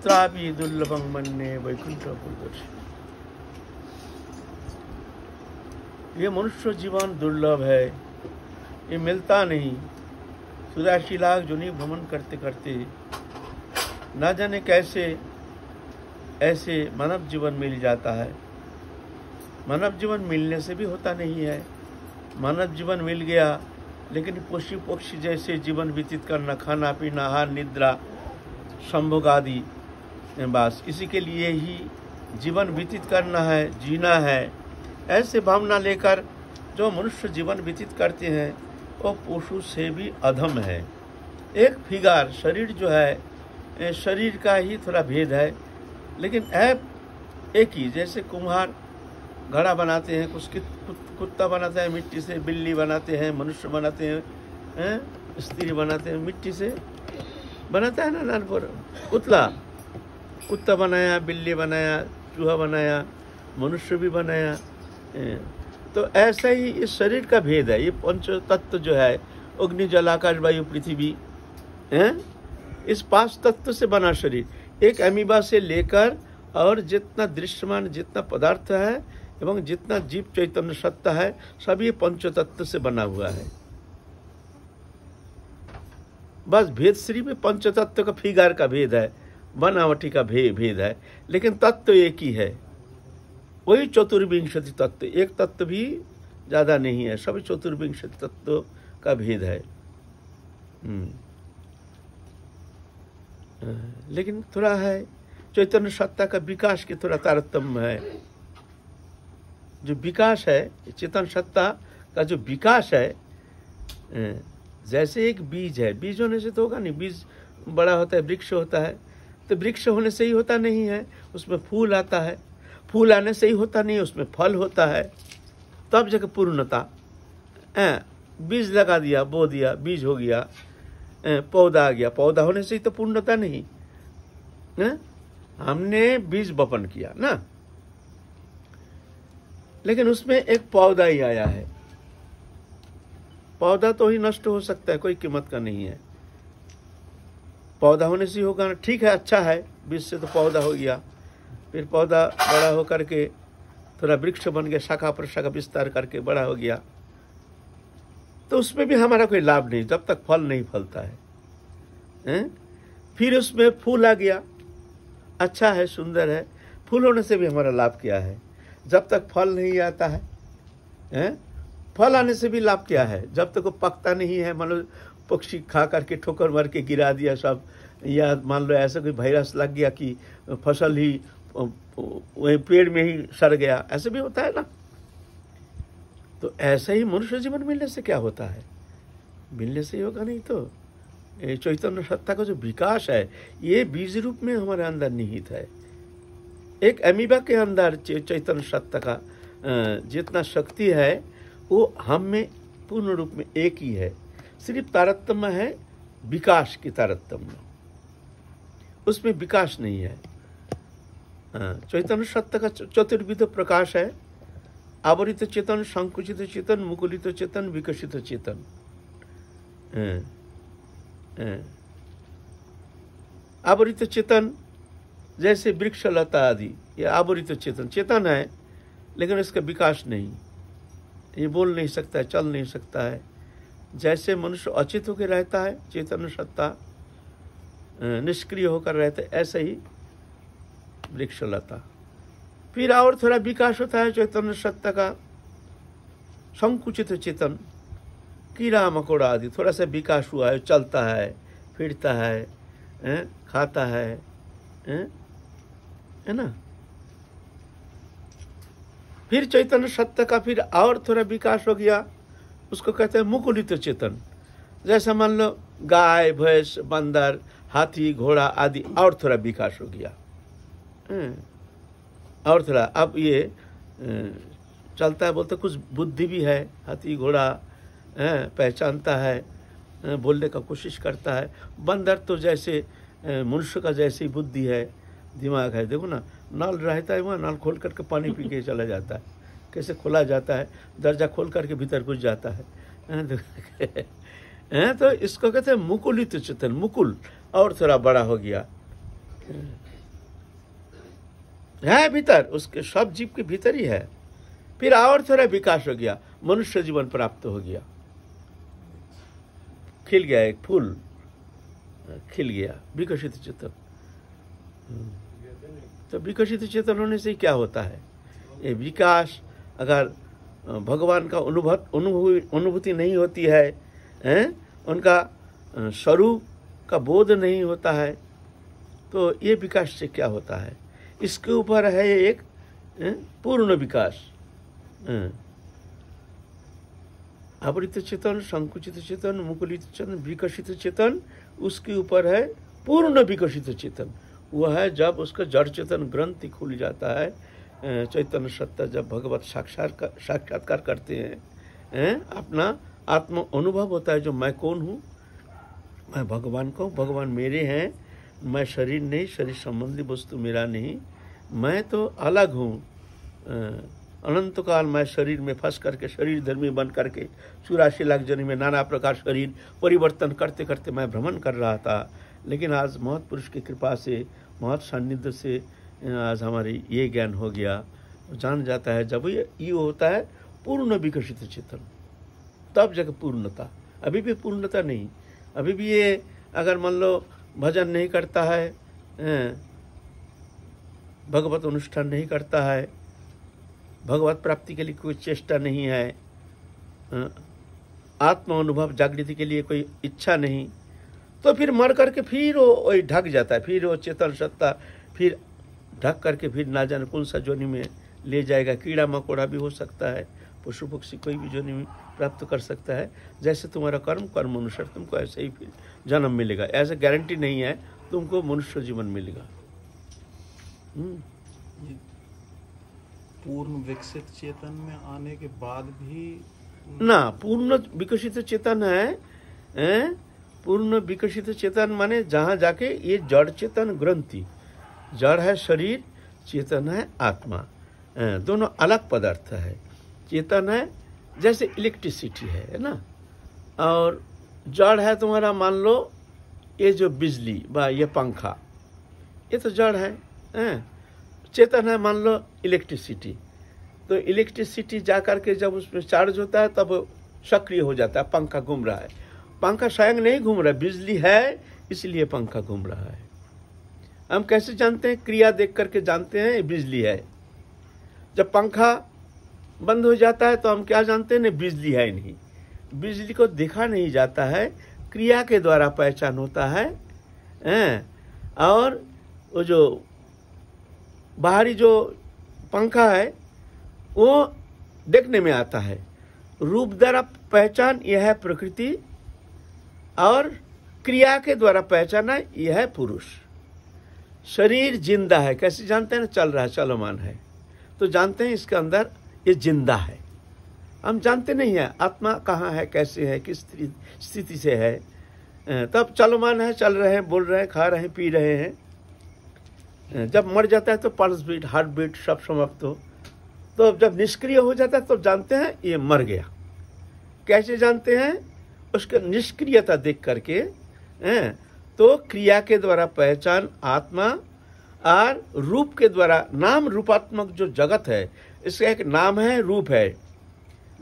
तत्रापि दुर्लभं मन्ये वैकुंठ ये मनुष्य जीवन दुर्लभ है ये मिलता नहीं जो जुनी भ्रमण करते करते ना जाने कैसे ऐसे मानव जीवन मिल जाता है मानव जीवन मिलने से भी होता नहीं है मानव जीवन मिल गया लेकिन पशु पक्षी जैसे जीवन व्यतीत करना खाना पीना आहार निद्रा संभोग आदि बस इसी के लिए ही जीवन व्यतीत करना है जीना है ऐसे भावना लेकर जो मनुष्य जीवन व्यतीत करते हैं वो पशु से भी अधम है एक फिगार शरीर जो है शरीर का ही थोड़ा भेद है लेकिन ऐप एक ही जैसे कुम्हार घड़ा बनाते हैं कुछ कुत्ता बनाते हैं मिट्टी से बिल्ली बनाते हैं मनुष्य बनाते हैं स्त्री बनाते हैं मिट्टी से बनाता है ना नानपुर पुतला कुत्ता बनाया बिल्ली बनाया चूहा बनाया मनुष्य भी बनाया तो ऐसा ही इस शरीर का भेद है ये पंच तत्व जो है अग्नि जल आकाश वायु पृथ्वी हैं इस पांच तत्व से बना शरीर एक अमीबा से लेकर और जितना दृश्यमान जितना पदार्थ है एवं जितना जीव चैतन्य सत्ता है सब ये पंच तत्व से बना हुआ है बस भेद श्री में पंच तत्व का फिगार का भेद है बनावटी का भे, भेद है लेकिन तत्व तो एक ही है वही चतुर्विंशति तत्व एक तत्व भी ज़्यादा नहीं है सभी चतुर्विंशति तत्व का भेद है हम्म। लेकिन थोड़ा है चैतन्य सत्ता का विकास की थोड़ा तारतम्य है जो विकास है चेतन सत्ता का जो विकास है जैसे एक बीज है बीज होने से तो होगा नहीं बीज बड़ा होता है वृक्ष होता है तो वृक्ष होने से ही होता नहीं है उसमें फूल आता है फूल आने से ही होता नहीं उसमें फल होता है तब जगह पूर्णता बीज लगा दिया बो दिया बीज हो गया पौधा आ गया पौधा होने से ही तो पूर्णता नहीं है हमने बीज बपन किया ना लेकिन उसमें एक पौधा ही आया है पौधा तो ही नष्ट हो सकता है कोई कीमत का नहीं है पौधा होने से होगा ना ठीक है अच्छा है बीज से तो पौधा हो गया फिर पौधा बड़ा होकर के थोड़ा वृक्ष बन गया शाखा पर शाखा विस्तार करके बड़ा हो गया तो उसमें भी हमारा कोई लाभ नहीं जब तक फल नहीं फलता है हैं? फिर उसमें फूल आ गया अच्छा है सुंदर है फूल होने से भी हमारा लाभ क्या है जब तक फल नहीं आता है हैं? फल आने से भी लाभ क्या है जब तक वो पकता नहीं है लो पक्षी खा करके ठोकर मार के गिरा दिया सब या मान लो ऐसा कोई वायरस लग गया कि फसल ही वही पेड़ में ही सड़ गया ऐसे भी होता है ना तो ऐसा ही मनुष्य जीवन मिलने से क्या होता है मिलने से ही होगा नहीं तो चैतन्य सत्ता का जो विकास है ये बीज रूप में हमारे अंदर निहित है एक अमीबा के अंदर चैतन्य सत्ता का जितना शक्ति है वो हम में पूर्ण रूप में एक ही है सिर्फ तारतम्य है विकास की तारतम्य उसमें विकास नहीं है हाँ, चैतन्य सत्य का चतुर्विध प्रकाश है आवरित चेतन संकुचित चेतन मुकुलित चेतन विकसित चेतन हाँ, हाँ। आवरित चेतन जैसे वृक्ष लता आदि ये आवरित चेतन चेतन है लेकिन इसका विकास नहीं ये बोल नहीं सकता है चल नहीं सकता है जैसे मनुष्य अचित होकर रहता है चेतन सत्ता निष्क्रिय होकर रहते ऐसे ही वृक्ष लता फिर और थोड़ा विकास होता है चैतन्य सत्ता का संकुचित चेतन कीड़ा मकोड़ा आदि थोड़ा सा विकास हुआ है चलता है फिरता है ए? खाता है ए? है ना फिर चैतन्य सत्ता का फिर और थोड़ा विकास हो गया उसको कहते हैं मुकुलित चेतन जैसा मान लो गाय भैंस बंदर हाथी घोड़ा आदि और थोड़ा विकास हो गया हम्म। और थोड़ा अब ये चलता है बोलते कुछ बुद्धि भी है हाथी घोड़ा पहचानता है बोलने का कोशिश करता है बंदर तो जैसे मनुष्य का जैसी बुद्धि है दिमाग है देखो ना नल रहता है वहाँ नल खोल करके पानी पी के चला जाता है कैसे खोला जाता है दर्जा खोल करके भीतर घुस जाता है तो- हैं तो इसको कहते हैं मुकुलित चेतन मुकुल और थोड़ा बड़ा हो गया है भीतर उसके सब जीव के भीतर ही है फिर और थोड़ा विकास हो गया मनुष्य जीवन प्राप्त हो गया खिल गया एक फूल खिल गया विकसित चेतन तो विकसित चेतन होने से क्या होता है ये विकास अगर भगवान का अनुभव अनुभूति नहीं होती है हैं? उनका स्वरूप का बोध नहीं होता है तो ये विकास से क्या होता है इसके ऊपर है एक पूर्ण विकास आवृत चेतन संकुचित चेतन मुकुलित चेतन विकसित चेतन उसके ऊपर है पूर्ण विकसित चेतन वह है जब उसका जड़ चेतन ग्रंथि खुल जाता है चैतन्य सत्ता जब भगवत साक्षात कर, साक्षात्कार करते हैं है? अपना आत्म अनुभव होता है जो मैं कौन हूँ मैं भगवान को भगवान मेरे हैं मैं शरीर नहीं शरीर संबंधी वस्तु मेरा नहीं मैं तो अलग हूँ अनंत काल मैं शरीर में फंस करके शरीर धर्मी बन करके चौरासी लाख जन्म में नाना प्रकार शरीर परिवर्तन करते करते मैं भ्रमण कर रहा था लेकिन आज महत्पुरुष की कृपा से महत्सानिध्य से आज हमारी ये ज्ञान हो गया जान जाता है जब ये ये होता है पूर्ण विकसित चेतन तब जगह पूर्णता अभी भी पूर्णता नहीं अभी भी ये अगर मान लो भजन नहीं करता है भगवत अनुष्ठान नहीं करता है भगवत प्राप्ति के लिए कोई चेष्टा नहीं है आत्म अनुभव जागृति के लिए कोई इच्छा नहीं तो फिर मर करके फिर वो वही ढक जाता है फिर वो चेतन सत्ता फिर ढक करके फिर ना जाने कौन सा जोनि में ले जाएगा कीड़ा मकोड़ा भी हो सकता है पशु पक्षी कोई भी जोनि में प्राप्त कर सकता है जैसे तुम्हारा कर्म कर्म अनुसार तुमको ऐसे ही फिर जन्म मिलेगा ऐसा गारंटी नहीं है तुमको मनुष्य जीवन मिलेगा हम्म। पूर्ण विकसित चेतन में आने के बाद भी ना पूर्ण विकसित चेतन है पूर्ण विकसित चेतन माने जहाँ जाके ये जड़ चेतन ग्रंथि जड़ है शरीर चेतन है आत्मा दोनों अलग पदार्थ है चेतन है जैसे इलेक्ट्रिसिटी है ना और जड़ है तुम्हारा मान लो ये जो बिजली व ये पंखा ये तो जड़ है हैं चेतन है मान लो इलेक्ट्रिसिटी तो इलेक्ट्रिसिटी जा करके जब उसमें चार्ज होता है तब सक्रिय हो जाता है पंखा घूम रहा है पंखा स्वयं नहीं घूम रहा है बिजली है इसलिए पंखा घूम रहा है हम कैसे जानते हैं क्रिया देख करके जानते हैं बिजली है जब पंखा बंद हो जाता है तो हम क्या जानते हैं बिजली है नहीं बिजली को देखा नहीं जाता है क्रिया के द्वारा पहचान होता है हैं और वो जो बाहरी जो पंखा है वो देखने में आता है रूप द्वारा पहचान यह है प्रकृति और क्रिया के द्वारा पहचाना यह है पुरुष शरीर जिंदा है कैसे जानते हैं ना चल रहा है चलमान है तो जानते हैं इसके अंदर ये जिंदा है हम जानते नहीं हैं आत्मा कहाँ है कैसे है किस स्थिति से है तब चलमान है चल रहे हैं बोल रहे हैं खा रहे हैं पी रहे हैं जब मर जाता है तो पल्स बीट हार्ट बीट सब समाप्त हो तो जब निष्क्रिय हो जाता है तो जानते हैं ये मर गया कैसे जानते हैं उसका निष्क्रियता देख करके तो क्रिया के द्वारा पहचान आत्मा और रूप के द्वारा नाम रूपात्मक जो जगत है इसका एक नाम है रूप है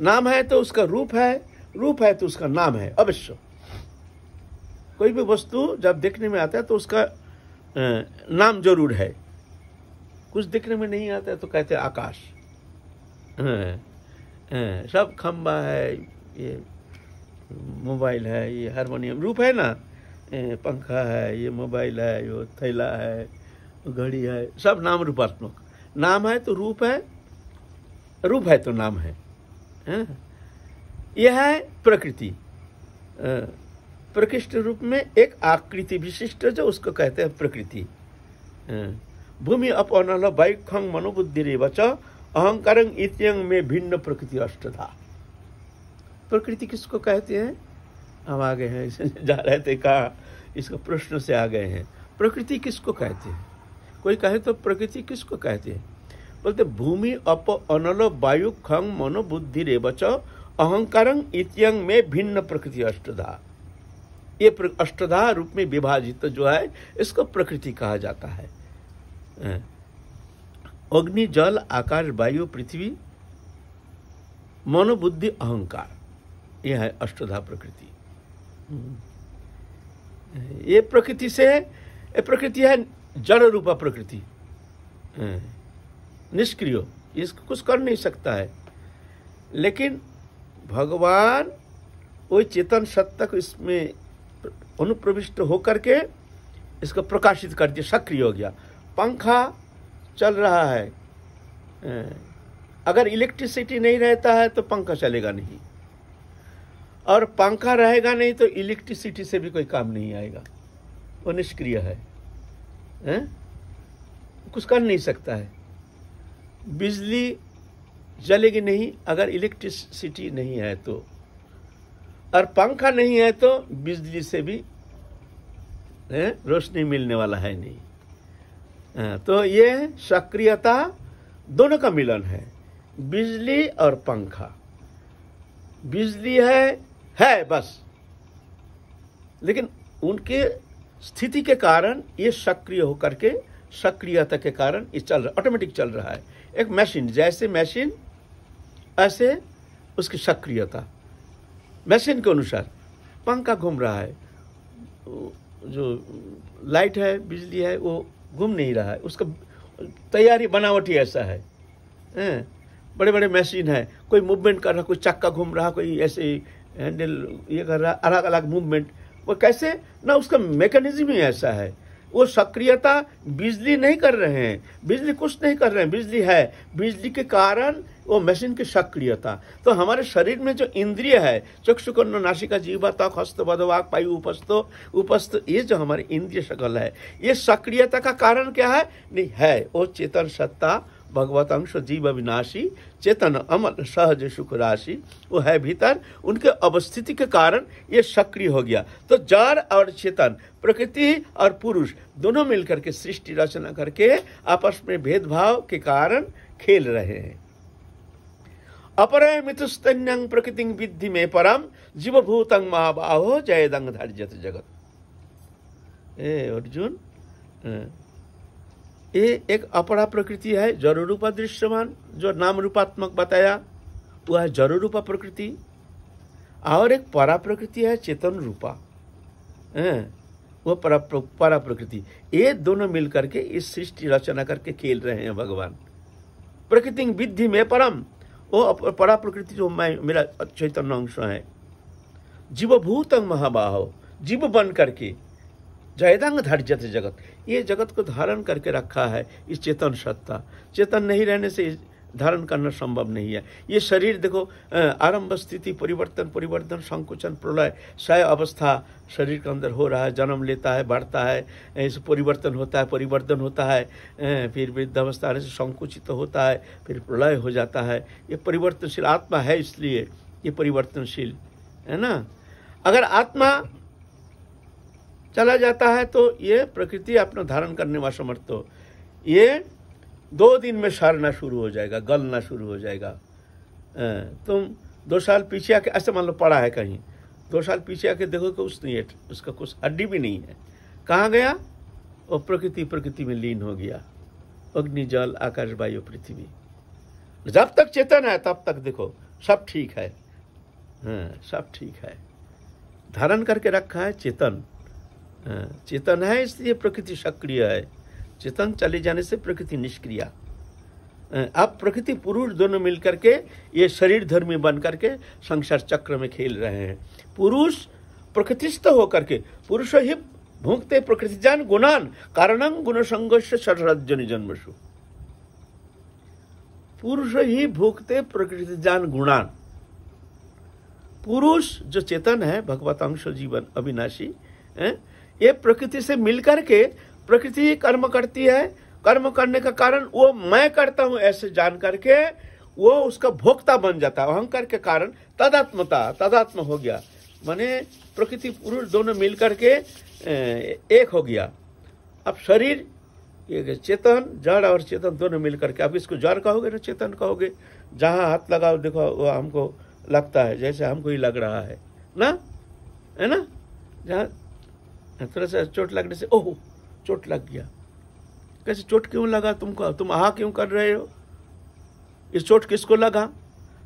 नाम है तो उसका रूप है रूप है तो उसका नाम है अवश्य कोई भी वस्तु जब देखने में आता है तो उसका नाम जरूर है कुछ देखने में नहीं आता है तो कहते है आकाश सब खम्बा है ये मोबाइल है ये हारमोनियम रूप है ना पंखा है ये मोबाइल है ये थैला है घड़ी है सब नाम रूपात्मक नाम है तो रूप है रूप है तो नाम है यह है प्रकृति प्रकृष्ट रूप में एक आकृति विशिष्ट जो उसको कहते हैं प्रकृति भूमि अपनल खंग मनोबुद्धि रे बच अहंकार इत्यंग में भिन्न प्रकृति अष्टधा प्रकृति किसको कहते हैं हम आ गए हैं जा रहे थे कहा इसका प्रश्न से आ गए हैं प्रकृति किसको कहते हैं कोई कहे तो प्रकृति किसको कहते हैं बोलते भूमि अप अनल वायु खंग मनोबुद्धि रे बच अहंकारंग इत्यंग में भिन्न प्रकृति अष्टधा ये अष्टधा रूप में विभाजित जो है इसको प्रकृति कहा जाता है अग्नि जल आकाश वायु पृथ्वी मनोबुद्धि अहंकार यह है अष्टधा प्रकृति ये प्रकृति से ये प्रकृति है जड़ रूपा प्रकृति हाँ। निष्क्रिय इसको कुछ कर नहीं सकता है लेकिन भगवान वो चेतन सत्ता को इसमें अनुप्रविष्ट होकर के इसको प्रकाशित कर दिया सक्रिय हो गया पंखा चल रहा है हाँ। अगर इलेक्ट्रिसिटी नहीं रहता है तो पंखा चलेगा नहीं और पंखा रहेगा नहीं तो इलेक्ट्रिसिटी से भी कोई काम नहीं आएगा वो निष्क्रिय है हैं? कुछ कर नहीं सकता है बिजली जलेगी नहीं अगर इलेक्ट्रिसिटी नहीं है तो और पंखा नहीं है तो बिजली से भी रोशनी मिलने वाला है नहीं हाँ, तो ये सक्रियता दोनों का मिलन है बिजली और पंखा बिजली है है बस लेकिन उनके स्थिति के कारण ये सक्रिय होकर के सक्रियता के कारण ये चल रहा ऑटोमेटिक चल रहा है एक मशीन जैसे मशीन ऐसे उसकी सक्रियता मशीन के अनुसार पंखा घूम रहा है जो लाइट है बिजली है वो घूम नहीं रहा है उसका तैयारी बनावट ही ऐसा है बड़े बड़े मशीन है कोई मूवमेंट कर रहा कोई चक्का घूम रहा कोई ऐसे हैंडल ये कर रहा अलग अलग मूवमेंट वो कैसे ना उसका मैकेनिज्म ही ऐसा है वो सक्रियता बिजली नहीं कर रहे हैं बिजली कुछ नहीं कर रहे हैं बिजली है बिजली के कारण वो मशीन की सक्रियता तो हमारे शरीर में जो इंद्रिय है चक्षुकर्ण नाशिका जीवा तक हस्त बदवाक पायु उपस्थ उपस्थ ये जो हमारी इंद्रिय शकल है ये सक्रियता का कारण क्या है नहीं है वो चेतन सत्ता भगवत अंश जीव विनाशी चेतन अमल सहज सुख राशि वो है भीतर उनके अवस्थिति के कारण ये सक्रिय हो गया तो जड़ और चेतन प्रकृति और पुरुष दोनों मिलकर के सृष्टि रचना करके आपस में भेदभाव के कारण खेल रहे हैं अपर मितुस्तन्यंग प्रकृति विद्धि में परम जीव जीवभूतंग महाबाहो जयदंग धर्जत जगत ए अर्जुन ये एक अपरा प्रकृति है जड़ रूपा दृश्यमान जो नाम रूपात्मक बताया वह जड़ रूपा प्रकृति और एक परा प्रकृति है चेतन रूपा वह परा परा प्रकृति ये दोनों मिल करके इस सृष्टि रचना करके खेल रहे हैं भगवान प्रकृति विद्धि में परम वो परा प्रकृति जो मैं मेरा चैतन्य अंश है जीवभूत महाबाह जीव बन करके जयदांग धर्जत जगत ये जगत को धारण करके रखा है इस चेतन सत्ता चेतन नहीं रहने से धारण करना संभव नहीं है ये शरीर देखो आरंभ स्थिति परिवर्तन परिवर्तन संकुचन प्रलय सय अवस्था शरीर के अंदर हो रहा है जन्म लेता है बढ़ता है ऐसे परिवर्तन होता है परिवर्तन होता है फिर वृद्धावस्था से संकुचित तो होता है फिर प्रलय हो जाता है ये परिवर्तनशील आत्मा है इसलिए ये परिवर्तनशील है ना अगर आत्मा चला जाता है तो ये प्रकृति अपना धारण करने में समर्थ हो ये दो दिन में सड़ना शुरू हो जाएगा गलना शुरू हो जाएगा तुम दो साल पीछे आके ऐसे मान लो पड़ा है कहीं दो साल पीछे आके देखो कि उसने उसका कुछ हड्डी भी नहीं है कहाँ गया वो प्रकृति प्रकृति में लीन हो गया अग्नि जल आकाश वायु पृथ्वी जब तक चेतन है तब तक देखो सब ठीक है हाँ सब ठीक है धारण करके रखा है चेतन हाँ। चेतन है इसलिए प्रकृति सक्रिय है चेतन चले जाने से प्रकृति निष्क्रिया हाँ, अब प्रकृति पुरुष दोनों मिलकर के ये शरीर धर्मी बन करके संसार चक्र में खेल रहे हैं पुरुष प्रकृतिस्थ होकर के पुरुष ही भूखते प्रकृति जान गुणान कारणम गुण संघर्ष सरजन जन्मसु पुरुष ही भूखते प्रकृति जान गुणान पुरुष जो चेतन है भगवत अंश जीवन अविनाशी हाँ, ये प्रकृति से मिलकर के प्रकृति ही कर्म करती है कर्म करने का कारण वो मैं करता हूँ ऐसे जान करके वो उसका भोक्ता बन जाता है अहंकार के कारण तदात्मता तदात्म हो गया माने प्रकृति पुरुष दोनों मिल करके एक हो गया अब शरीर ये चेतन जड़ और चेतन दोनों मिल करके अब इसको जड़ कहोगे ना चेतन कहोगे जहाँ हाथ लगाओ देखो वो हमको लगता है जैसे हमको ही लग रहा है ना है ना जहाँ थोड़ा सा चोट लगने से ओह चोट लग गया कैसे चोट क्यों लगा तुमको तुम आहा क्यों कर रहे हो इस चोट किसको लगा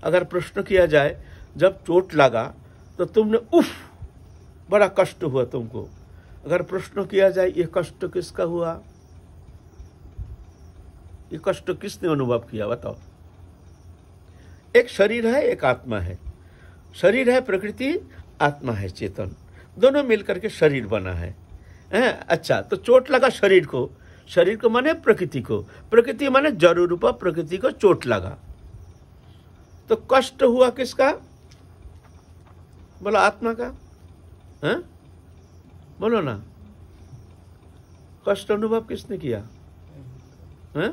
अगर प्रश्न किया जाए जब चोट लगा तो तुमने उफ बड़ा कष्ट हुआ तुमको अगर प्रश्न किया जाए ये कष्ट किसका हुआ ये कष्ट किसने अनुभव किया बताओ एक शरीर है एक आत्मा है शरीर है प्रकृति आत्मा है चेतन दोनों मिलकर के शरीर बना है हैं अच्छा तो चोट लगा शरीर को शरीर को माने प्रकृति को प्रकृति माने जरूर रूपा प्रकृति को चोट लगा तो कष्ट हुआ किसका बोला आत्मा का हैं बोलो ना कष्ट अनुभव किसने किया हैं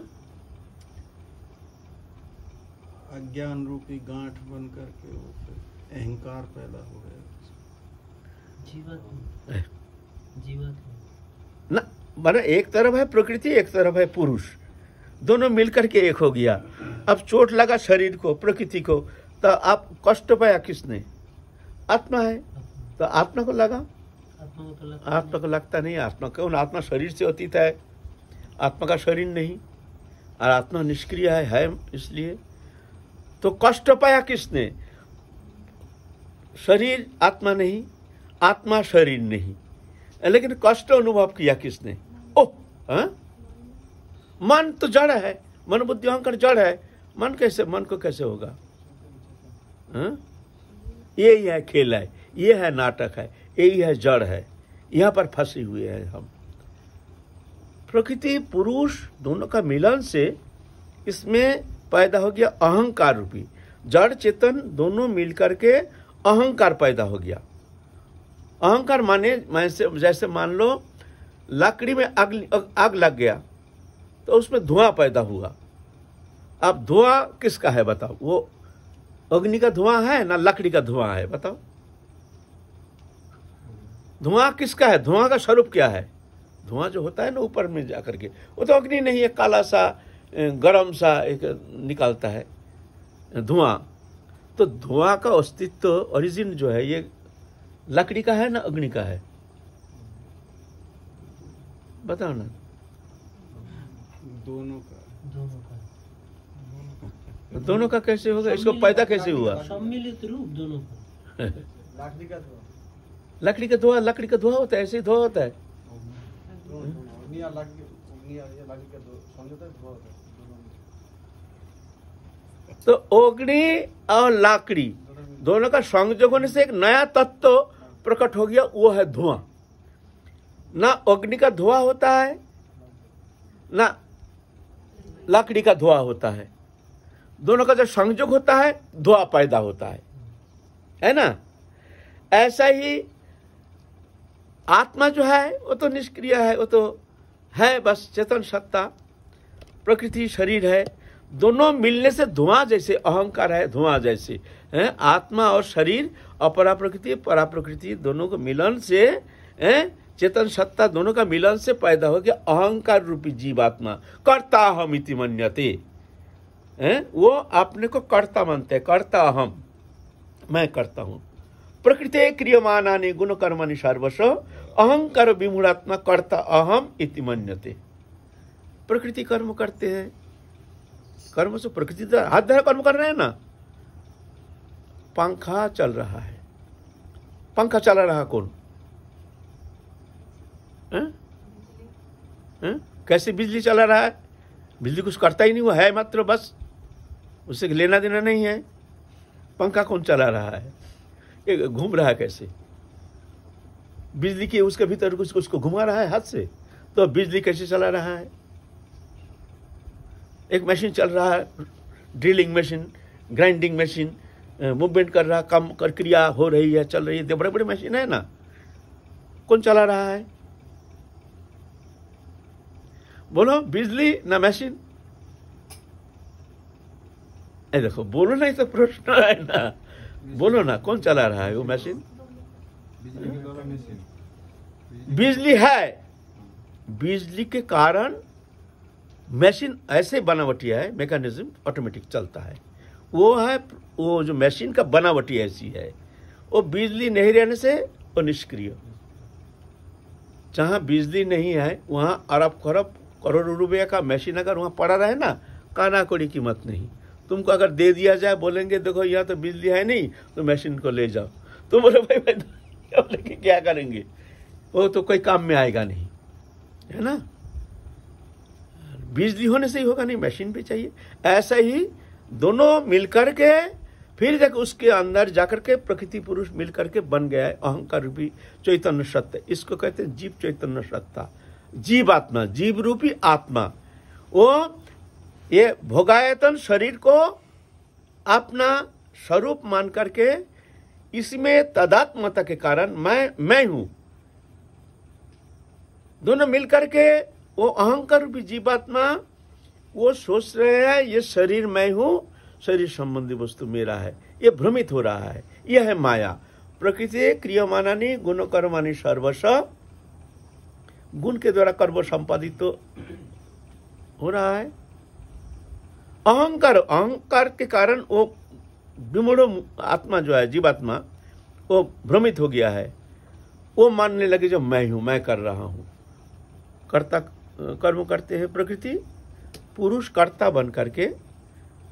अज्ञान रूपी गांठ बन करके अहंकार पैदा हो गया ना माना एक तरफ है प्रकृति एक तरफ है पुरुष दोनों मिलकर के एक हो गया अब चोट लगा शरीर को प्रकृति को तो आप कष्ट पाया किसने आत्मा है तो आत्मा को लगा आत्मा को तो लगता नहीं आत्मा क्यों आत्मा शरीर से अतीत है आत्मा का शरीर नहीं और आत्मा निष्क्रिय है, है इसलिए तो कष्ट पाया किसने शरीर आत्मा नहीं आत्मा शरीर नहीं लेकिन कष्ट अनुभव किया किसने ओह हा? मन तो जड़ है मन बुद्धि अहंकार जड़ है मन कैसे मन को कैसे होगा हाँ? ये ही है खेल है ये है नाटक है यही है जड़ है यहाँ पर फंसे हुए हैं हम प्रकृति पुरुष दोनों का मिलन से इसमें पैदा हो गया अहंकार रूपी जड़ चेतन दोनों मिलकर के अहंकार पैदा हो गया अहंकार माने जैसे जैसे मान लो लकड़ी में आग आग लग गया तो उसमें धुआं पैदा हुआ अब धुआं किसका है बताओ वो अग्नि का धुआं है ना लकड़ी का धुआं है बताओ धुआं किसका है धुआं का स्वरूप क्या है धुआं जो होता है ना ऊपर में जाकर के वो तो अग्नि नहीं है काला सा गरम सा एक निकालता है धुआं तो धुआं का अस्तित्व ओरिजिन जो है ये लकड़ी का है ना अग्नि का है बताओ ना दोनों का दोनों का तो दोनों का कैसे होगा इसको पैदा कैसे हुआ सम्मिलित रूप दोनों लकड़ी का धुआं लकड़ी का धुआं लकड़ी का धुआं होता है ऐसे ही धुआं होता है तो अग्नि और लकड़ी दोनों का संयोग होने से एक नया तत्व प्रकट हो गया वो है धुआं ना अग्नि का धुआं होता है ना लकड़ी का धुआं होता है दोनों का जो संयोग होता है धुआं पैदा होता है है ना ऐसा ही आत्मा जो है वो तो निष्क्रिय है वो तो है बस चेतन सत्ता प्रकृति शरीर है दोनों मिलने से धुआं जैसे अहंकार है धुआं जैसे है आत्मा और शरीर अपरा प्रकृति परा प्रकृति दोनों का मिलन से चेतन सत्ता दोनों का मिलन से पैदा हो गया अहंकार रूपी जीवात्मा कर्ता हम इति मन्यते वो आपने को कर्ता मानते हैं कर्ता अहम मैं करता हूं प्रकृति ने गुण ने सर्वस्व अहंकार विमूढ़ात्मा कर्ता अहम इति मन्यते प्रकृति कर्म करते हैं कर्म से प्रकृति तो हाथ धरा कर्म कर रहे हैं ना पंखा चल रहा है पंखा चला रहा कौन है? है? कैसे बिजली चला रहा है बिजली कुछ करता ही नहीं वो है मात्र बस उसे लेना देना नहीं है पंखा कौन चला रहा है घूम रहा है कैसे बिजली के उसके भीतर कुछ उसको घुमा रहा है हाथ से तो बिजली कैसे चला रहा है एक मशीन चल रहा है drilling machine grinding machine movement कर रहा काम कर क्रिया हो रही है चल रही है बड़े बड़े मशीन है ना कौन चला रहा है बोलो बिजली ना मशीन ऐ देखो बोलो ना तो प्रश्न है ना बोलो ना कौन चला रहा है वो मशीन बिजली है बिजली के कारण मशीन ऐसे बनावटी है मैकेनिज्म ऑटोमेटिक चलता है वो है वो जो मशीन का बनावटी ऐसी है वो बिजली नहीं रहने से वो निष्क्रिय जहाँ बिजली नहीं है वहाँ अरब खरब करोड़ों रुपये का मशीन अगर वहाँ पड़ा रहे ना काना कोड़ी कीमत नहीं तुमको अगर दे दिया जाए बोलेंगे देखो यहाँ तो बिजली है नहीं तो मशीन को ले जाओ तुम तो बोलो भाई भाई तो क्या करेंगे वो तो कोई काम में आएगा नहीं है ना बिजली होने से ही होगा नहीं मशीन भी चाहिए ऐसा ही दोनों मिलकर के फिर देख उसके अंदर जाकर के प्रकृति पुरुष मिलकर के बन गया है अहंकार रूपी चैतन्य सत्य इसको कहते हैं जीव चैतन्य सत्ता जीव आत्मा जीव रूपी आत्मा वो ये भोगायतन शरीर को अपना स्वरूप मान करके इसमें तदात्मता के कारण मैं मैं हूं दोनों मिलकर के वो अहंकार रूपी जीवात्मा वो सोच रहे हैं ये शरीर मैं हूं शरीर संबंधी वस्तु मेरा है ये भ्रमित हो रहा है यह है माया प्रकृति गुण कर्मानी सर्वस गुण के द्वारा कर्म संपादित तो हो रहा है अहंकार अहंकार के कारण वो विमोड़ आत्मा जो है जीवात्मा वो भ्रमित हो गया है वो मानने लगे जो मैं हूं मैं कर रहा हूं कर्ता कर्म करते हैं प्रकृति पुरुष कर्ता बन करके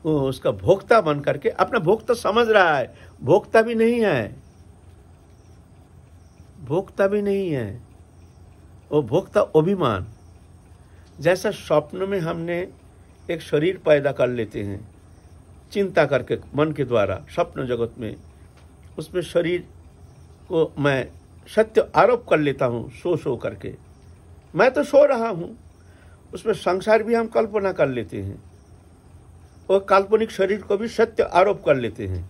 उसका भोक्ता बन करके अपना भोक्ता समझ रहा है भोक्ता भी नहीं है भोक्ता भी नहीं है वो भोक्ता अभिमान जैसा स्वप्न में हमने एक शरीर पैदा कर लेते हैं चिंता करके मन के द्वारा स्वप्न जगत में उसमें शरीर को मैं सत्य आरोप कर लेता हूँ सो सो करके मैं तो सो रहा हूँ उसमें संसार भी हम कल्पना कर लेते हैं और काल्पनिक शरीर को भी सत्य आरोप कर लेते हैं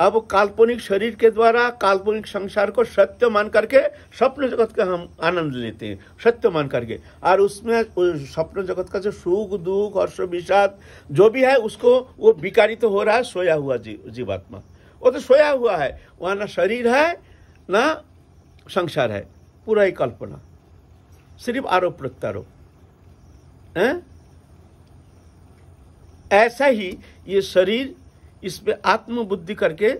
अब काल्पनिक शरीर के द्वारा काल्पनिक संसार को सत्य मान करके स्वप्न जगत का हम आनंद लेते हैं सत्य मान करके और उसमें स्वप्न जगत का जो सुख दुख हर्ष विषाद जो भी है उसको वो विकारित तो हो रहा है सोया हुआ जी, जीवात्मा वो तो सोया हुआ है वहाँ ना शरीर है ना संसार है पूरा ही कल्पना सिर्फ आरोप प्रत्यारोप हैं? ऐसा ही ये शरीर इस पे आत्मबुद्धि करके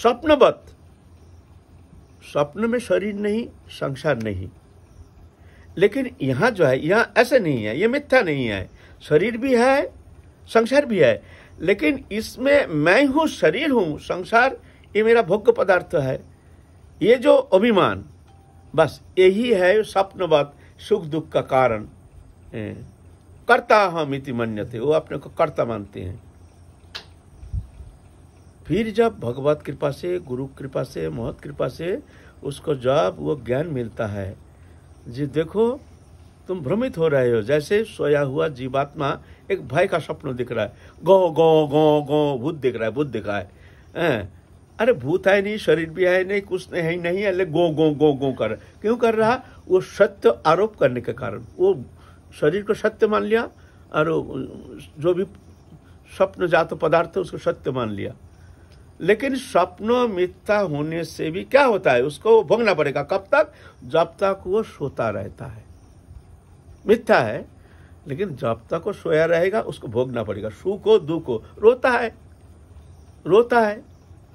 स्वप्नवत स्वप्न में शरीर नहीं संसार नहीं लेकिन यहाँ जो है यहाँ ऐसे नहीं है ये मिथ्या नहीं है शरीर भी है संसार भी है लेकिन इसमें मैं हूँ शरीर हूँ संसार ये मेरा भोग्य पदार्थ है ये जो अभिमान बस यही है स्वप्नवत सुख दुख का कारण कर्ता हम इति मन्यते वो अपने को कर्ता मानते हैं फिर जब भगवत कृपा से गुरु कृपा से महत कृपा से उसको जब वो ज्ञान मिलता है जी देखो तुम भ्रमित हो रहे हो जैसे सोया हुआ जीवात्मा एक भय का स्वप्न दिख रहा है गो गो गो गो भूत दिख रहा है भूत दिख रहा है आ, अरे भूत है नहीं शरीर भी है नहीं कुछ नहीं है नहीं अरे गो गो गो गो कर क्यों कर रहा वो सत्य आरोप करने के कारण वो शरीर को सत्य मान लिया और जो भी स्वप्न जात पदार्थ है उसको सत्य मान लिया लेकिन स्वप्न मिथ्या होने से भी क्या होता है उसको भोगना पड़ेगा कब तक जब तक वो सोता रहता है मिथ्या है लेकिन जब तक वो सोया रहेगा उसको भोगना पड़ेगा सुख हो दुख हो रोता है रोता है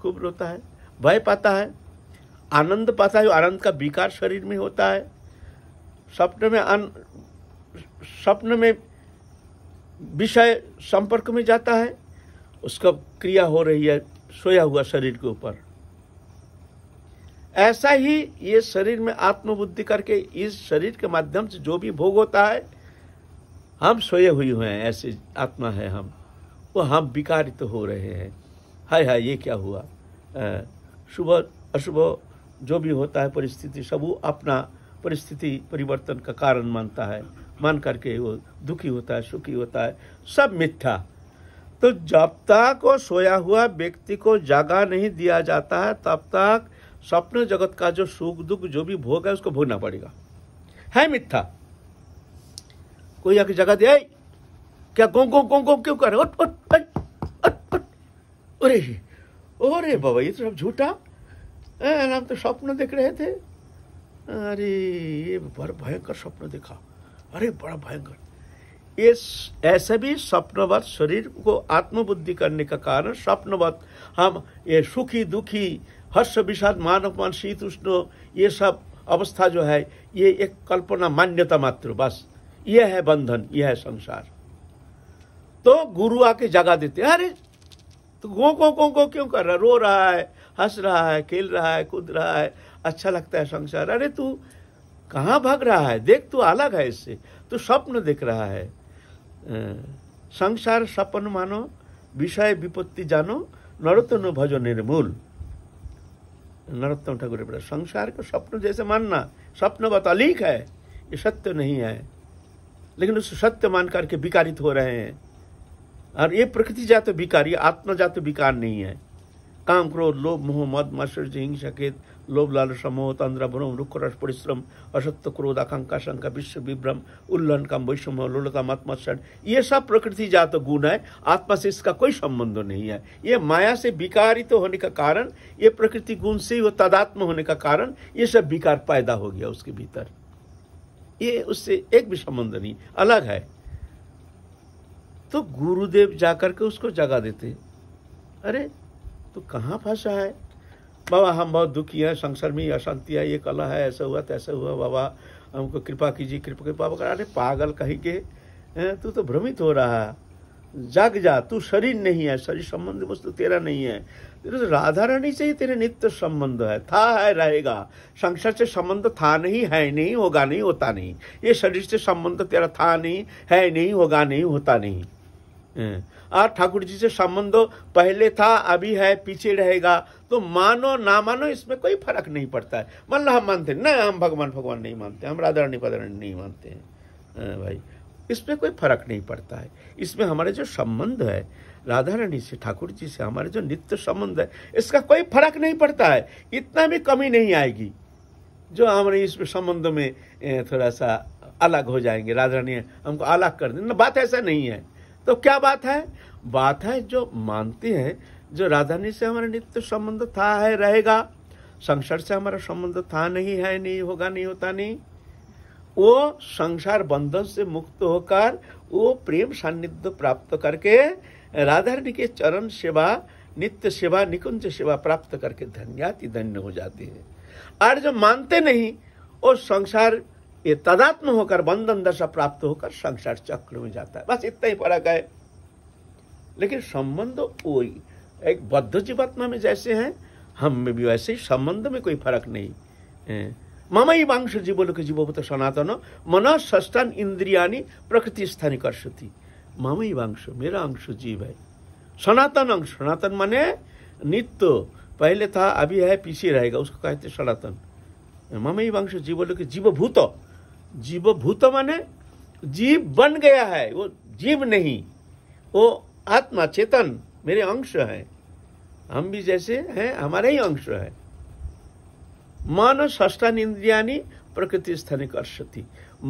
खूब रोता है भय पाता है आनंद पाता है आनंद का विकार शरीर में होता है स्वप्न में स्वप्न में विषय संपर्क में जाता है उसका क्रिया हो रही है सोया हुआ शरीर के ऊपर ऐसा ही ये शरीर में आत्मबुद्धि करके इस शरीर के माध्यम से जो भी भोग होता है हम सोए हुए हुए हैं ऐसे आत्मा है हम वो हम विकारित तो हो रहे हैं हाय हाय ये क्या हुआ शुभ अशुभ जो भी होता है परिस्थिति सब वो अपना परिस्थिति परिवर्तन का कारण मानता है मान करके वो दुखी होता है सुखी होता है सब मिथ्या तो जब तक वो सोया हुआ व्यक्ति को जागा नहीं दिया जाता है तब तक स्वप्न जगत का जो सुख दुख जो भी भोग है उसको भोगना पड़ेगा है मिथ्या कोई आके जगह दे क्या गो गो गो गो क्यों कर उठ उठ उठ अरे अरे बाबा ये तो सब झूठा हम तो स्वप्न देख रहे थे अरे ये बड़ा भयंकर स्वप्न देखा अरे बड़ा भयंकर ये ऐसे भी स्वप्नवत शरीर को आत्मबुद्धि करने का कारण स्वप्नवत हम ये सुखी दुखी हर्ष विषाद मानव मान शीत उष्ण ये सब अवस्था जो है ये एक कल्पना मान्यता मात्र बस ये है बंधन ये है संसार तो गुरु आके जगा देते अरे तो गो गो गो गो क्यों कर रहा रो रहा है हंस रहा है खेल रहा है कूद रहा है अच्छा लगता है संसार अरे तू कहाँ भाग रहा है देख तू अलग है इससे तू स्वप्न देख रहा है संसार सपन मानो विषय विपत्ति जानो नरोत्तम भज निर्मूल नरोत्तम ठाकुर संसार को स्वप्न जैसे मानना स्वप्न अलीक है ये सत्य नहीं है लेकिन उस सत्य मान करके विकारित हो रहे हैं और ये प्रकृति जात विकार ये आत्मा जात विकार नहीं है काम क्रोध लोभ मोह मद माश्चर्य हिंसा खेत लोभ लालसा मोह तांद्रा भ्रम रस परिश्रम असत्य क्रोध आकांक्षा शंका विश्व विभ्रम उल्लन काम वैषम्य लोलता आत्माक्षण ये सब प्रकृति जात गुण है आत्मा से इसका कोई संबंध नहीं है ये माया से विकारित तो होने का कारण ये प्रकृति गुण से वो तदात्म होने का कारण ये सब विकार पैदा हो गया उसके भीतर ये उससे एक भी संबंध नहीं अलग है तो गुरुदेव जाकर के उसको जगा देते अरे तो कहाँ फंसा है बाबा हम बहुत दुखी हैं संसार में अशांति है ये कला है ऐसा हुआ तैसा हुआ बाबा हमको कृपा कीजिए कृपा कृपा बाबा अरे पागल कहीं के तू तो भ्रमित हो रहा जाग जा तू शरीर नहीं है शरीर संबंध वस्तु तेरा नहीं है तेरे तो राधा रानी से ही तेरे नित्य संबंध है था है रहेगा संसार से संबंध था नहीं है नहीं होगा नहीं होता नहीं ये शरीर से संबंध तेरा था नहीं है नहीं होगा नहीं होता नहीं और ठाकुर जी से संबंध पहले था अभी है पीछे रहेगा तो मानो ना मानो इसमें कोई फर्क नहीं पड़ता है मतलब हम मानते हैं ना हम भगवान भगवान नहीं मानते हम राधा रानी नहीं मानते हैं हाँ, भाई इसमें कोई फर्क नहीं पड़ता है इसमें हमारे जो संबंध है राधा रानी से ठाकुर जी से हमारे जो नित्य संबंध है इसका कोई फर्क नहीं पड़ता है इतना भी कमी नहीं आएगी जो हमारे इस संबंध में थोड़ा सा अलग हो जाएंगे राधा रानी हमको अलग कर ना बात ऐसा नहीं है तो क्या बात है बात है जो मानते हैं जो राजधानी से हमारा नित्य संबंध था है रहेगा संसार से हमारा संबंध था नहीं है नहीं होगा नहीं होता नहीं वो संसार बंधन से मुक्त होकर वो प्रेम सान्निध्य प्राप्त करके राधारणी के चरण सेवा नित्य सेवा निकुंज सेवा प्राप्त करके धन्याति धन्य हो जाती है और जो मानते नहीं वो संसार ये तदात्म होकर बंधन दशा प्राप्त होकर संसार चक्र में जाता है बस इतना ही फर्क है लेकिन संबंध वही एक बद्ध जीवात्मा में जैसे हैं हम में भी वैसे ही संबंध में कोई फर्क नहीं মামাই বাংশ জীবলোকে सनातन সনাতন মন সষ্টান ইন্দ্রিয়ানি প্রকৃতি স্থানী কর্ষতি মামাই वांश मेरा अंश जीव है सनातन अंश सनातन माने नित्य पहले था अभी है पीछे रहेगा उसको कहते सनातन ममई वंश जीवलोक जीवभूत जीव भूत माने जीव बन गया है वो जीव नहीं वो आत्मा चेतन मेरे अंश है हम भी जैसे हैं हमारे ही अंश है मन ष्टान इंद्रिया प्रकृति स्थानिक अर्षति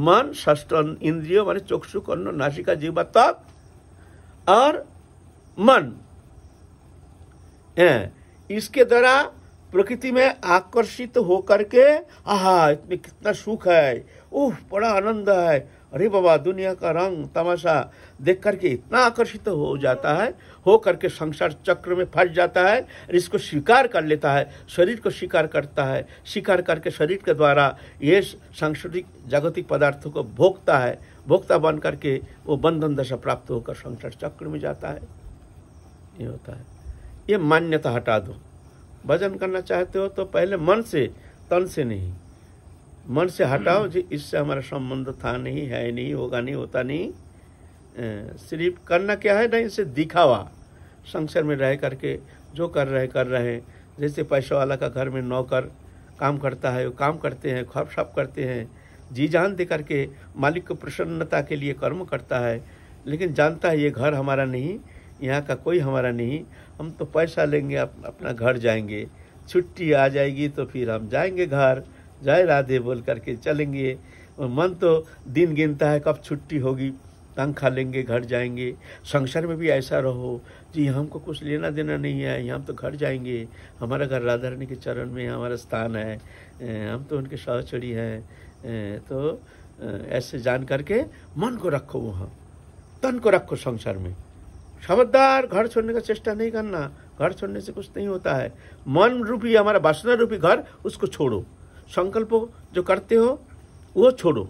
मन ष्टान इंद्रिय माने चक्षु कर्ण नासिका जीवा तप और मन इसके द्वारा प्रकृति में आकर्षित होकर के आहा इसमें कितना सुख है ओह बड़ा आनंद है अरे बाबा दुनिया का रंग तमाशा देख करके इतना आकर्षित हो जाता है हो करके संसार चक्र में फंस जाता है और इसको स्वीकार कर लेता है शरीर को स्वीकार करता है स्वीकार करके शरीर के द्वारा ये सांसारिक जागतिक पदार्थों को भोगता है भोक्ता बन करके वो बंधन दशा प्राप्त होकर संसार चक्र में जाता है ये होता है ये मान्यता हटा दो भजन करना चाहते हो तो पहले मन से तन से नहीं मन से हटाओ हम्म। जी इससे हमारा संबंध था नहीं है नहीं होगा नहीं होता नहीं सिर्फ करना क्या है ना इसे दिखावा संसार में रह करके जो कर रहे कर रहे जैसे पैसों वाला का घर में नौकर काम करता है वो काम करते हैं खप छप करते हैं जी जान दे करके मालिक को प्रसन्नता के लिए कर्म करता है लेकिन जानता है ये घर हमारा नहीं यहाँ का कोई हमारा नहीं हम तो पैसा लेंगे अप, अपना घर जाएंगे छुट्टी आ जाएगी तो फिर हम जाएंगे घर जय राधे बोल करके चलेंगे मन तो दिन गिनता है कब छुट्टी होगी तंग खा लेंगे घर जाएंगे संसार में भी ऐसा रहो जी हमको कुछ लेना देना नहीं है हम तो घर जाएंगे हमारा घर राधा रानी के चरण में हमारा स्थान है हम तो उनके सहचरी हैं तो ऐसे जान करके मन को रखो वहाँ तन को रखो संसार में समझदार घर छोड़ने का चेष्टा नहीं करना घर छोड़ने से कुछ नहीं होता है मन रूपी हमारा वासना रूपी घर उसको छोड़ो संकल्प जो करते हो वो छोड़ो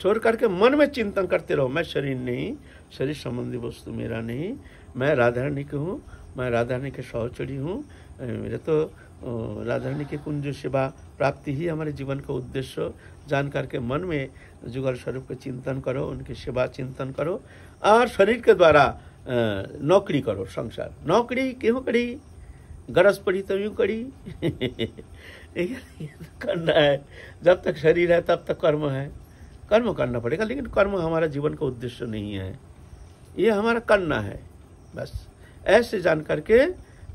छोड़ करके मन में चिंतन करते रहो मैं शरीर नहीं शरीर संबंधी वस्तु मेरा नहीं मैं राधारणी के हूँ मैं राधारणी के सहचरी हूँ मेरे तो राधारणी के कुंज सेवा प्राप्ति ही हमारे जीवन का उद्देश्य जान करके मन में जुगल स्वरूप के चिंतन करो उनकी सेवा चिंतन करो और शरीर के द्वारा नौकरी करो संसार नौकरी क्यों करी गरज पड़ी तो यूँ करी करना है जब तक शरीर है तब तक कर्म है कर्म करना पड़ेगा लेकिन कर्म हमारा जीवन का उद्देश्य नहीं है ये हमारा करना है बस ऐसे जान करके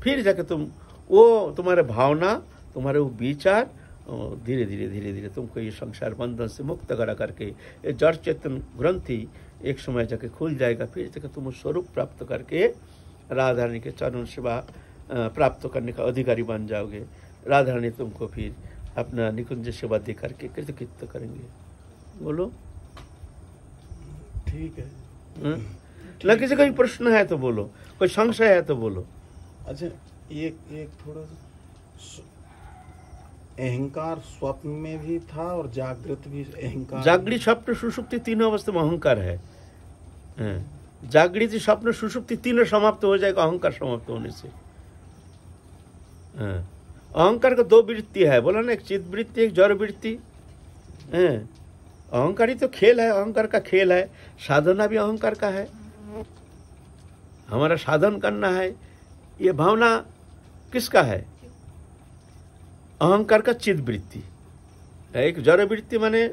फिर जाके तुम वो तुम्हारे भावना तुम्हारे वो विचार धीरे धीरे धीरे धीरे तुमको ये संसार बंधन से मुक्त करा करके ये जड़ चेतन ग्रंथि एक समय जाके खुल जाएगा फिर जाके तुम स्वरूप प्राप्त करके राधारणी के चरण सेवा प्राप्त करने का अधिकारी बन जाओगे राधारणी तुमको फिर अपना निकुंज सेवा दे करके कृतकृत्य करेंगे बोलो ठीक है ना हम्म? किसी कोई प्रश्न है तो बोलो कोई संशय है तो बोलो अच्छा एक एक थोड़ा सा अहंकार स्वप्न में भी था और जागृत भी अहंकार जागृत स्वप्न सुषुप्ति तीनों अवस्था में अहंकार है हाँ। जागृत स्वप्न सुषुप्ति तीनों समाप्त हो जाएगा अहंकार समाप्त होने से हाँ। अहंकार का दो वृत्ति है बोला ना एक चित्त वृत्ति एक जड़ वृत्ति हाँ। अहंकार ही तो खेल है अहंकार का खेल है साधना भी अहंकार का है हमारा साधन करना है ये भावना किसका है अहंकार का चिद वृत्ति एक जड़ वृत्ति माने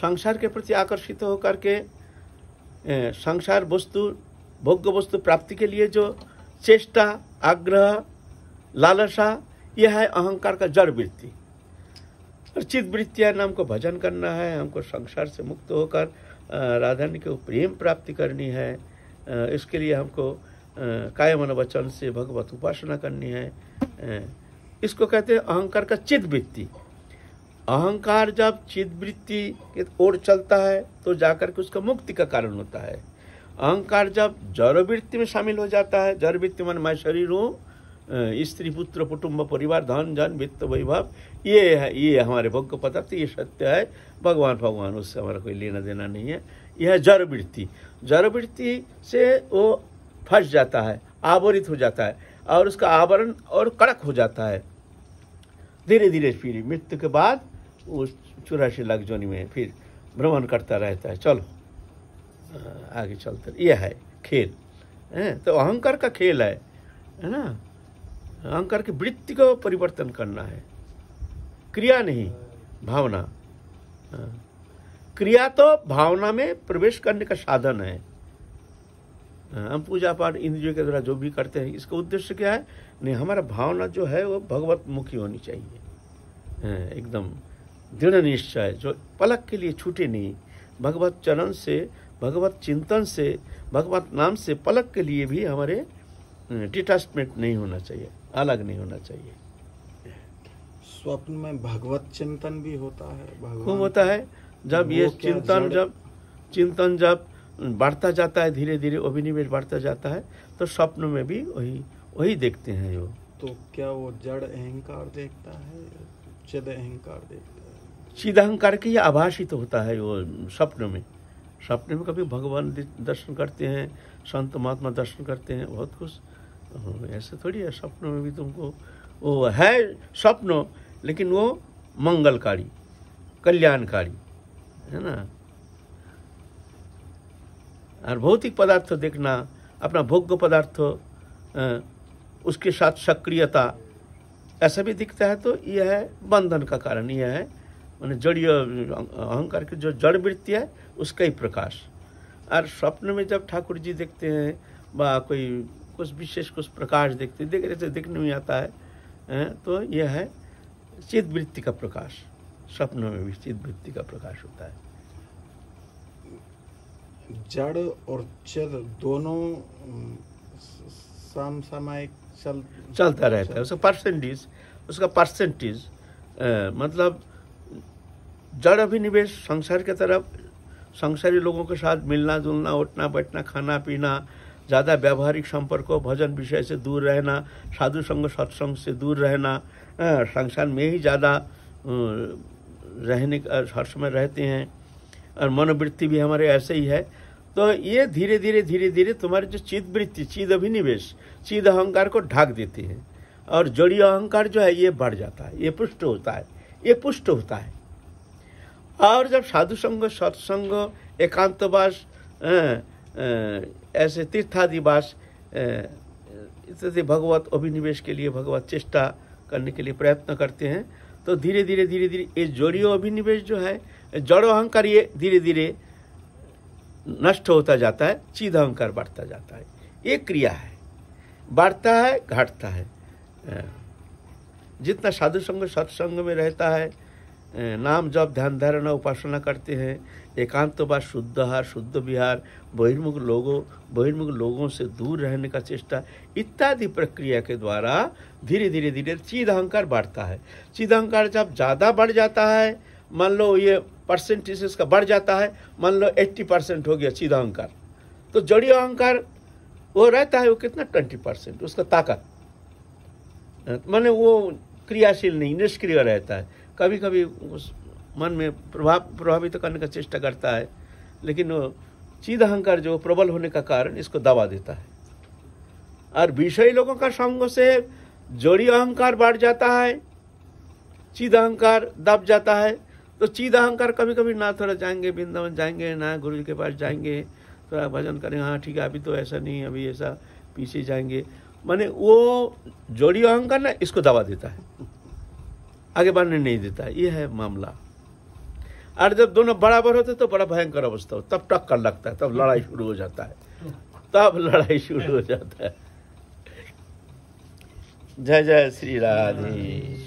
संसार के प्रति आकर्षित होकर के संसार वस्तु भोग्य वस्तु प्राप्ति के लिए जो चेष्टा आग्रह लालसा यह है अहंकार का जड़ वृत्ति और चित वृत्तिया नाम को भजन करना है हमको संसार से मुक्त होकर राधा राधानी को प्रेम प्राप्ति करनी है इसके लिए हमको काय मन वचन से भगवत उपासना करनी है इसको कहते हैं अहंकार का चित्त वृत्ति अहंकार जब चित्त वृत्ति की ओर चलता है तो जाकर के उसका मुक्ति का कारण होता है अहंकार जब जड़ वृत्ति में शामिल हो जाता है जड़ वृत्ति मन मैं शरीर हूँ स्त्री पुत्र कुटुम्ब परिवार धन जन वित्त वैभव ये है ये हमारे भोग पदार्थ ये सत्य है भगवान भगवान उससे हमारा कोई लेना देना नहीं है यह जड़ वृत्ति जड़ वृत्ति से वो फंस जाता है आवरित हो जाता है और उसका आवरण और कड़क हो जाता है धीरे धीरे फिर मृत्यु के बाद उस चौरासी लाख जोनी में फिर भ्रमण करता रहता है चलो आगे चलते यह है खेल है तो अहंकार का खेल है है ना अहंकार की वृत्ति को परिवर्तन करना है क्रिया नहीं भावना क्रिया तो भावना में प्रवेश करने का साधन है हम पूजा पाठ इंद्रियों के द्वारा जो भी करते हैं इसका उद्देश्य क्या है नहीं हमारा भावना जो है वो भगवत मुखी होनी चाहिए एकदम दृढ़ निश्चय जो पलक के लिए छूटे नहीं भगवत चरण से भगवत चिंतन से भगवत नाम से पलक के लिए भी हमारे डिटैचमेंट नहीं होना चाहिए अलग नहीं होना चाहिए स्वप्न में भगवत चिंतन भी होता है खूब होता है जब ये चिंतन जब चिंतन जब बढ़ता जाता है धीरे धीरे अभिनिवेश बढ़ता जाता है तो स्वप्न में भी वही वही देखते हैं वो तो क्या वो जड़ अहंकार देखता है चिद अहंकार देखता है चिद अहंकार के ये आभाषित तो होता है वो स्वप्न में स्वप्न में कभी भगवान दर्शन करते हैं संत महात्मा दर्शन करते हैं बहुत कुछ हाँ, ऐसे थोड़ी है सपनों में भी तुमको वो है स्वप्न लेकिन वो मंगलकारी कल्याणकारी है ना और भौतिक पदार्थ देखना अपना भोग्य पदार्थ उसके साथ सक्रियता ऐसा भी दिखता है तो यह है बंधन का कारण यह है मैंने जड़ीय अहंकार की जो जड़ वृत्ति है उसका ही प्रकाश और स्वप्न में जब ठाकुर जी देखते हैं व कोई कुछ विशेष कुछ प्रकाश देखते देख रहे थे देखने में आता है तो यह है चित्त वृत्ति का प्रकाश स्वप्न में भी चित्त वृत्ति का प्रकाश होता है जड़ और चर दोनों सामसामायिक चल चलता रहता है उसका परसेंटेज उसका परसेंटेज मतलब जड़ अभिनिवेश संसार के तरफ संसारी लोगों के साथ मिलना जुलना उठना बैठना खाना पीना ज़्यादा व्यावहारिक संपर्कों भजन विषय से दूर रहना साधु संग सत्संग से दूर रहना संसार में ही ज़्यादा रहने हर समय रहते हैं और मनोवृत्ति भी हमारे ऐसे ही है तो ये धीरे धीरे धीरे धीरे तुम्हारी जो चिद वृत्ति चिद अभिनिवेश चिद अहंकार को ढाक देती है और जड़ी अहंकार जो है ये बढ़ जाता है ये पुष्ट होता है ये पुष्ट होता है और जब साधु संग सत्संग एकांतवास ऐसे तीर्थादिवास इत्यादि भगवत अभिनिवेश के लिए भगवत चेष्टा करने के लिए प्रयत्न करते हैं तो धीरे धीरे धीरे धीरे ये जोड़ियों अभिनिवेश जो है जड़ अहंकार ये धीरे धीरे नष्ट होता जाता है चीद अहंकार बढ़ता जाता है ये क्रिया है बढ़ता है घटता है जितना साधु संग सत्संग में रहता है नाम जब ध्यान धारणा उपासना करते हैं एकांत तो शुद्ध हार शुद्ध विहार बहिर्मुख लोगों बहिर्मुख लोगों से दूर रहने का चेष्टा इत्यादि प्रक्रिया के द्वारा धीरे धीरे धीरे चीद अहंकार बढ़ता है चीद अहंकार जब ज़्यादा बढ़ जाता है मान लो ये परसेंटेज इसका बढ़ जाता है मान लो एट्टी परसेंट हो गया सीधा अहंकार तो जड़ी अहंकार वो रहता है वो कितना ट्वेंटी परसेंट उसका ताकत माने वो क्रियाशील नहीं निष्क्रिय रहता है कभी कभी उस मन में प्रभाव प्रभावित तो करने का चेष्टा करता है लेकिन वो चीद अहंकार जो प्रबल होने का कारण इसको दबा देता है और विषयी लोगों का संग से जोड़ी अहंकार बढ़ जाता है चीद अहंकार दब जाता है तो चीद अहंकार कभी कभी ना थोड़ा जाएंगे वृंदावन जाएंगे ना गुरु जी के पास जाएंगे थोड़ा भजन करेंगे हाँ ठीक है अभी तो ऐसा नहीं अभी ऐसा पीछे जाएंगे माने वो जोड़ी अहंकार ना इसको दबा देता है आगे बढ़ने नहीं देता ये है मामला और जब दोनों बराबर होते तो बड़ा भयंकर अवस्था हो तब टक्कर लगता है तब लड़ाई शुरू हो जाता है तब लड़ाई शुरू हो जाता है जय जय श्री राधे